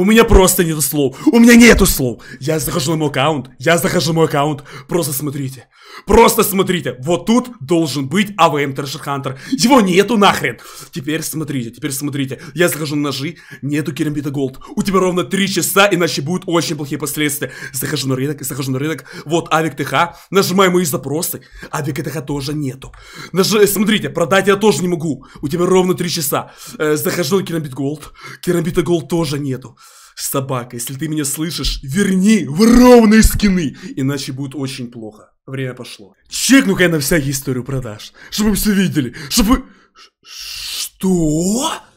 У меня просто нету слов. У меня нету слов. Я захожу на мой аккаунт. Я захожу на мой аккаунт. Просто смотрите. Просто смотрите. Вот тут должен быть АВМ Трэшер Хантер. Его нету нахрен. Теперь смотрите. Теперь смотрите. Я захожу на ножи. Нету Керамбита Голд. У тебя ровно 3 часа, иначе будут очень плохие последствия. Захожу на рынок. Захожу на рынок. Вот Авик ТХ. Нажимаю мои запросы. Авик ТХ тоже нету. Наж... Э, смотрите. Продать я тоже не могу. У тебя ровно 3 часа. Э, захожу на Керамбит Голд. Керамбита Голд тоже нету. Собака, если ты меня слышишь, верни ворованные скины, иначе будет очень плохо. Время пошло. Чекну-ка я на всякий историю продаж, чтобы все видели, чтобы... Что?